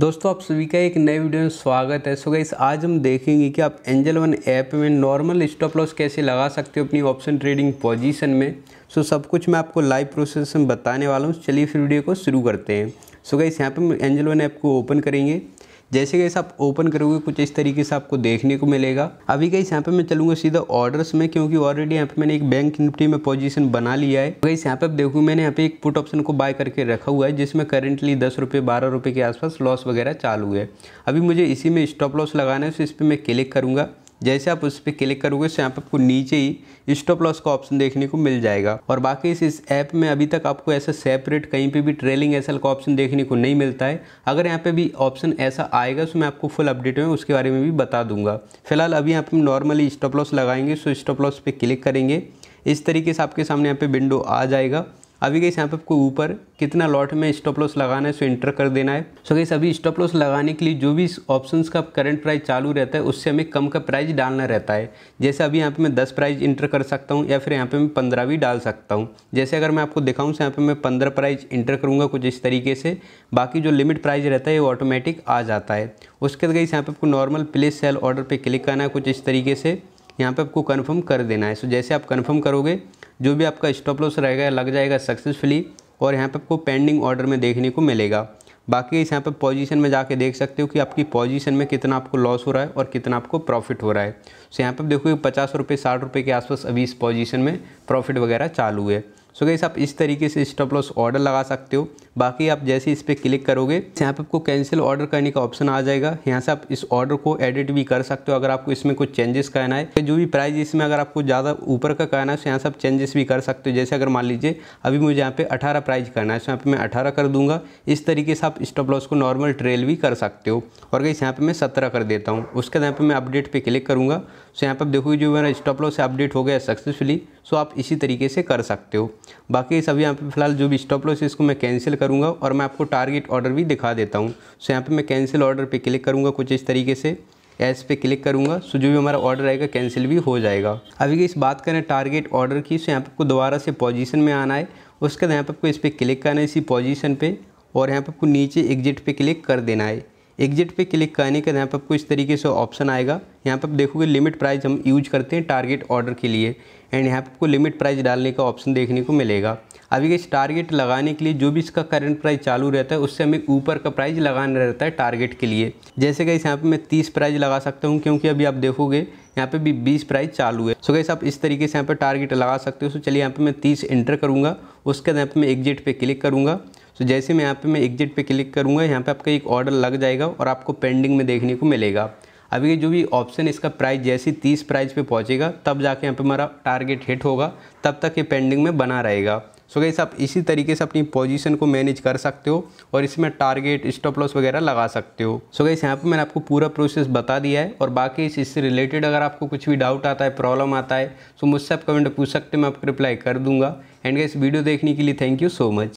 दोस्तों आप सभी का एक नए वीडियो में स्वागत है सो गई आज हम देखेंगे कि आप एंजल वन ऐप में नॉर्मल स्टॉप लॉस कैसे लगा सकते हो अपनी ऑप्शन ट्रेडिंग पोजीशन में सो सब कुछ मैं आपको लाइव प्रोसेस में बताने वाला हूँ चलिए फिर वीडियो को शुरू करते हैं सो गई यहाँ पे हम एंजल वन ऐप को ओपन करेंगे जैसे कैसे आप ओपन करोगे कुछ इस तरीके से आपको देखने को मिलेगा अभी कहीं यहाँ पे मैं चलूंगा सीधा ऑर्डर्स में क्योंकि ऑलरेडी यहाँ पे मैंने एक बैंक निफ्टी में पोजीशन बना लिया है कहीं यहाँ पे आप देखो मैंने यहाँ पे एक पुट ऑप्शन को बाय करके रखा हुआ है जिसमें करेंटली दस रुपये बारह रुपये के आसपास लॉस वगैरह चालू है अभी मुझे इसी में स्टॉप लॉस लगाना है तो इस पर मैं क्लिक करूँगा जैसे आप उस पर क्लिक करोगे तो यहाँ पर आपको नीचे ही स्टॉप लॉस का ऑप्शन देखने को मिल जाएगा और बाकी इस इस ऐप में अभी तक आपको ऐसा सेपरेट कहीं पे भी ट्रेलिंग एसल का ऑप्शन देखने को नहीं मिलता है अगर यहाँ पे भी ऑप्शन ऐसा आएगा तो मैं आपको फुल अपडेट में उसके बारे में भी बता दूंगा फिलहाल अभी यहाँ पर नॉर्मली स्टॉप लॉस लगाएंगे सो स्टॉप लॉस पर क्लिक करेंगे इस तरीके से आपके सामने यहाँ पे विंडो आ जाएगा अभी गई यहाँ पे आपको ऊपर कितना लॉट में स्टॉप लॉस लगाना है सो इंटर कर देना है सो गई अभी स्टॉप लॉस लगाने के लिए जो भी ऑप्शन का करंट प्राइस चालू रहता है उससे हमें कम का प्राइस डालना रहता है जैसे अभी यहाँ पे मैं दस प्राइज इंटर कर सकता हूँ या फिर यहाँ पे मैं पंद्रह भी डाल सकता हूँ जैसे अगर मैं आपको दिखाऊँ यहाँ पे मैं पंद्रह प्राइज इंटर करूँगा कुछ इस तरीके से बाकी जो लिमिट प्राइज रहता है वो ऑटोमेटिक आ जाता है उसके बाद गई यहाँ पे आपको नॉर्मल प्लेस सेल ऑर्डर पर क्लिक करना है कुछ इस तरीके से यहाँ पे आपको कंफर्म कर देना है सो जैसे आप कंफर्म करोगे जो भी आपका स्टॉप लॉस रहेगा लग जाएगा सक्सेसफुली और यहाँ पर आपको पेंडिंग ऑर्डर में देखने को मिलेगा बाकी इस यहाँ पर पोजीशन में जाके देख सकते हो कि आपकी पोजीशन में कितना आपको लॉस हो रहा है और कितना आपको प्रॉफिट हो रहा है सो यहाँ पर देखो पचास रुपये साठ रुपये के आसपास अभी इस पोजीशन में प्रॉफिट वगैरह चालू है सो गई आप इस तरीके से स्टॉप लॉस ऑर्डर लगा सकते हो बाकी आप जैसे इस पर क्लिक करोगे यहाँ पे आपको कैंसिल ऑर्डर करने का ऑप्शन आ जाएगा यहाँ से आप इस ऑर्डर को एडिट भी कर सकते हो अगर आपको इसमें कुछ चेंजेस करना है जो भी प्राइस इसमें अगर आपको ज़्यादा ऊपर का करना है तो यहाँ से आप चेंजेस भी कर सकते हो जैसे अगर मान लीजिए अभी मुझे यहाँ पे अठारह प्राइज करना है तो यहाँ पर मैं अठारह कर दूंगा इस तरीके से आप स्टॉप लॉस को नॉर्मल ट्रेल भी कर सकते हो और गई यहाँ पर मैं सत्रह कर देता हूँ उसके बाद यहाँ पर मैं अपडेट पर क्लिक करूँगा सो यहाँ पर देखोगे जो मेरा स्टॉप लॉस अपडेट हो गया सक्सेसफुली सो आप इसी तरीके से कर सकते हो बाकी सब यहाँ पे फिलहाल जो भी स्टॉप लॉस इसको मैं कैंसिल करूँगा और मैं आपको टारगेट ऑर्डर भी दिखा देता हूँ सो यहाँ पे मैं कैंसिल ऑर्डर पे क्लिक करूँगा कुछ इस तरीके से एस पे क्लिक करूँगा सो जो भी हमारा ऑर्डर आएगा कैंसिल भी हो जाएगा अभी की इस बात करें टारगेट ऑर्डर की सो यहाँ पर आपको दोबारा से पोजिशन में आना है उसके बाद यहाँ पर आपको इस पर क्लिक करना है इसी पोजिशन पर और यहाँ पर आपको नीचे एग्जिट पर क्लिक कर देना है एग्जिट पे क्लिक करने के यहाँ पर आपको इस तरीके से ऑप्शन आएगा यहाँ पर आप देखोगे लिमिट प्राइस हम यूज करते हैं टारगेट ऑर्डर के लिए एंड यहाँ पर आपको लिमिट प्राइस डालने का ऑप्शन देखने को मिलेगा अभी इस टारगेट लगाने के लिए जो भी इसका करंट प्राइस चालू रहता है उससे हमें ऊपर का प्राइस लगाना रहता है टारगेट के लिए जैसे इस यहाँ पर मैं तीस प्राइज लगा सकता हूँ क्योंकि अभी आप देखोगे यहाँ पर भी बीस प्राइज चालू है सो so गैस आप इस तरीके से यहाँ पर टारगेट लगा सकते हो सो चलिए यहाँ पर मैं तीस एंटर करूँगा उसके बाद यहाँ पर मैं एग्जिट पर क्लिक करूँगा सो जैसे मैं यहाँ पे मैं एग्जिट पे क्लिक करूँगा यहाँ पे आपका एक ऑर्डर लग जाएगा और आपको पेंडिंग में देखने को मिलेगा अभी ये जो भी ऑप्शन इसका प्राइस जैसे तीस प्राइस पे पहुँचेगा तब जाके यहाँ पे हमारा टारगेट हिट होगा तब तक ये पेंडिंग में बना रहेगा सो गैस आप इसी तरीके से अपनी पोजीशन को मैनेज कर सकते हो और इसमें टारगेट स्टॉप लॉस वगैरह लगा सकते हो सो गैस यहाँ पे मैंने आपको पूरा प्रोसेस बता दिया है और बाकी इससे रिलेटेड अगर आपको कुछ भी डाउट आता है प्रॉब्लम आता है तो मुझसे आप कमेंट पूछ सकते हो मैं आपको रिप्लाई कर दूंगा एंड गैस वीडियो देखने के लिए थैंक यू सो मच